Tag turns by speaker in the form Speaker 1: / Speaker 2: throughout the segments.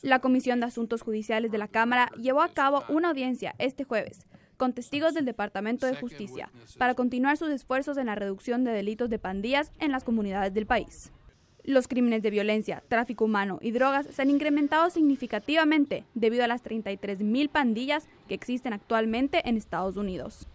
Speaker 1: La Comisión de Asuntos Judiciales de la Cámara llevó a cabo una audiencia este jueves con testigos del Departamento de Justicia para continuar sus esfuerzos en la reducción de delitos de pandillas en las comunidades del país. Los crímenes de violencia, tráfico humano y drogas se han incrementado significativamente debido a las 33.000 pandillas que existen actualmente en Estados Unidos.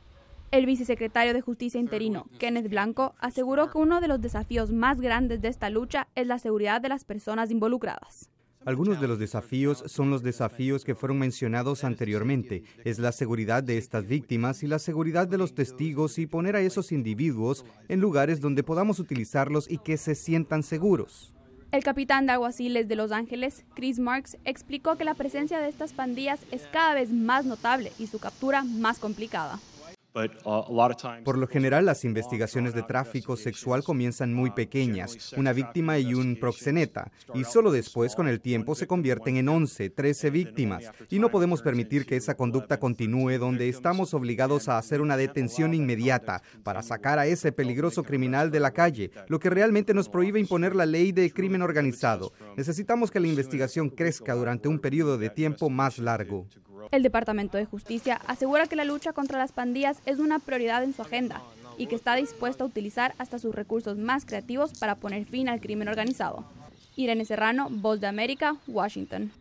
Speaker 1: El vicesecretario de Justicia interino, Kenneth Blanco, aseguró que uno de los desafíos más grandes de esta lucha es la seguridad de las personas involucradas.
Speaker 2: Algunos de los desafíos son los desafíos que fueron mencionados anteriormente. Es la seguridad de estas víctimas y la seguridad de los testigos y poner a esos individuos en lugares donde podamos utilizarlos y que se sientan seguros.
Speaker 1: El capitán de aguaciles de Los Ángeles, Chris Marks, explicó que la presencia de estas pandillas es cada vez más notable y su captura más complicada.
Speaker 2: Uh, Por lo general, las investigaciones de tráfico sexual comienzan muy um, pequeñas, una víctima y un proxeneta, y solo después con el tiempo se convierten en 11, 13 víctimas, y no podemos permitir que esa conducta continúe donde estamos obligados a hacer una detención inmediata para sacar a ese peligroso criminal de la calle, lo que realmente nos prohíbe imponer la ley de crimen organizado. Necesitamos que la investigación crezca durante un periodo de tiempo más largo.
Speaker 1: El Departamento de Justicia asegura que la lucha contra las pandillas es una prioridad en su agenda y que está dispuesto a utilizar hasta sus recursos más creativos para poner fin al crimen organizado. Irene Serrano, Voz de América, Washington.